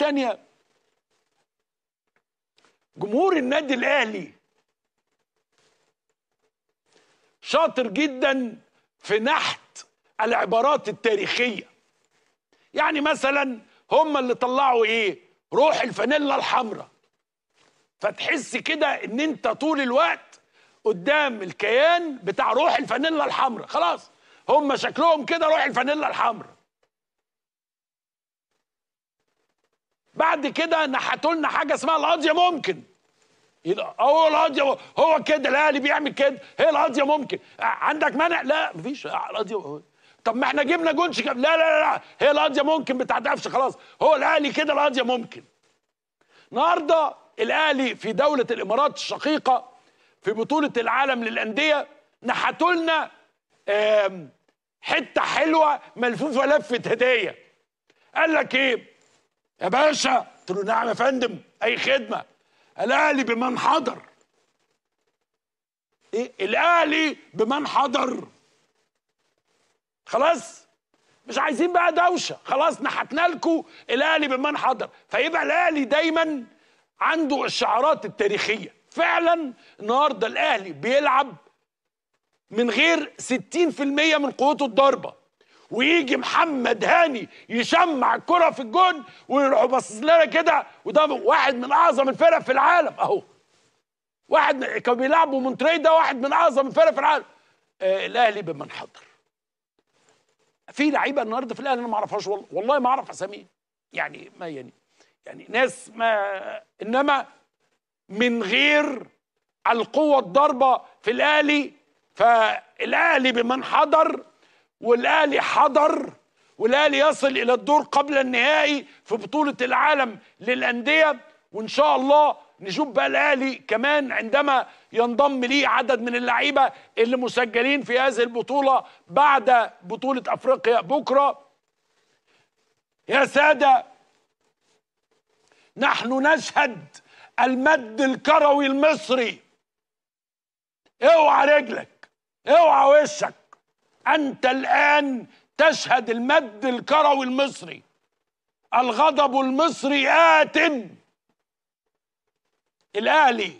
الثانيه جمهور النادي الاهلي شاطر جدا في نحت العبارات التاريخيه يعني مثلا هم اللي طلعوا ايه روح الفانيلا الحمراء فتحس كده ان انت طول الوقت قدام الكيان بتاع روح الفانيلا الحمراء خلاص هم شكلهم كده روح الفانيلا الحمراء بعد كده نحتوا لنا حاجه اسمها القاضيه ممكن هو القاضيه هو كده الاهلي بيعمل كده هي القاضيه ممكن عندك مانع لا مفيش القاضيه طب ما احنا جبنا جونش لا لا لا هي القاضيه ممكن بتاع قفشه خلاص هو الاهلي كده القاضيه ممكن النهارده الاهلي في دوله الامارات الشقيقه في بطوله العالم للانديه نحتوا لنا حته حلوه ملفوفه لفه هديه قال لك ايه يا باشا قلت له نعم يا فندم اي خدمه الاهلي بمن حضر ايه الاهلي بمن حضر خلاص مش عايزين بقى دوشه خلاص نحتنا لكم الاهلي بمن حضر فيبقى الاهلي دايما عنده الشعارات التاريخيه فعلا النهارده الاهلي بيلعب من غير 60% من قوته الضربه ويجي محمد هاني يشمع الكرة في الجون ويروحوا باصص لنا كده وده واحد من اعظم الفرق في العالم اهو واحد كانوا بيلعبوا مونتري ده واحد من اعظم الفرق في العالم آه الاهلي بمن حضر في لعيبه النهارده في الاهلي انا ما اعرفهاش والله والله ما اعرف اساميهم يعني ما يعني يعني ناس ما انما من غير القوه الضاربه في الاهلي فالاهلي بمن حضر والاهلي حضر والاهلي يصل الى الدور قبل النهائي في بطوله العالم للانديه وان شاء الله نشوف بقى الاهلي كمان عندما ينضم ليه عدد من اللعيبه اللي مسجلين في هذه البطوله بعد بطوله افريقيا بكره يا ساده نحن نشهد المد الكروي المصري اوعى رجلك اوعى وشك أنت الآن تشهد المد الكروي المصري الغضب المصري آت الأهلي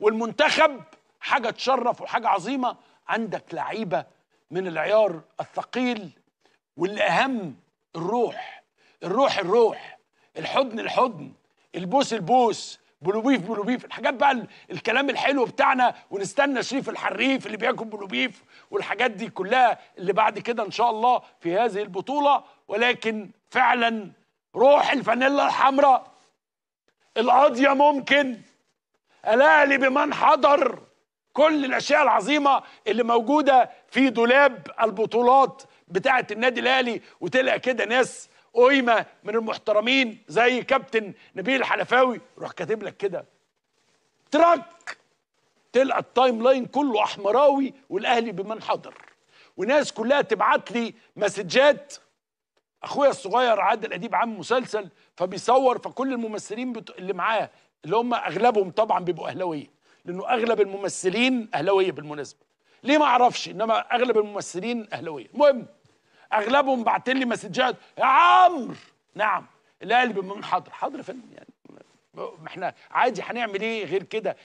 والمنتخب حاجة تشرف وحاجة عظيمة عندك لعيبة من العيار الثقيل والأهم الروح الروح الروح الحضن الحضن البوس البوس بلوبيف بلوبيف الحاجات بقى الكلام الحلو بتاعنا ونستنى شريف الحريف اللي بياكل بلوبيف والحاجات دي كلها اللي بعد كده ان شاء الله في هذه البطوله ولكن فعلا روح الفانيلا الحمراء القاضيه ممكن الاهلي بمن حضر كل الاشياء العظيمه اللي موجوده في دولاب البطولات بتاعه النادي الاهلي وتلقى كده ناس قيمه من المحترمين زي كابتن نبيل الحلفاوي روح كاتب لك كده ترك تلقى التايم لاين كله احمراوي والاهلي بمن حضر وناس كلها تبعت لي مسجات اخويا الصغير عادل اديب عامل مسلسل فبيصور فكل الممثلين بت... اللي معاه اللي هم اغلبهم طبعا بيبقوا اهلاويه لانه اغلب الممثلين اهلاويه بالمناسبه ليه ما اعرفش انما اغلب الممثلين اهلاويه المهم اغلبهم بعت لي مسجات يا عمرو نعم الاهلي بيمنون حاضر حاضر يا فندم يعني ما احنا عادي هنعمل ايه غير كده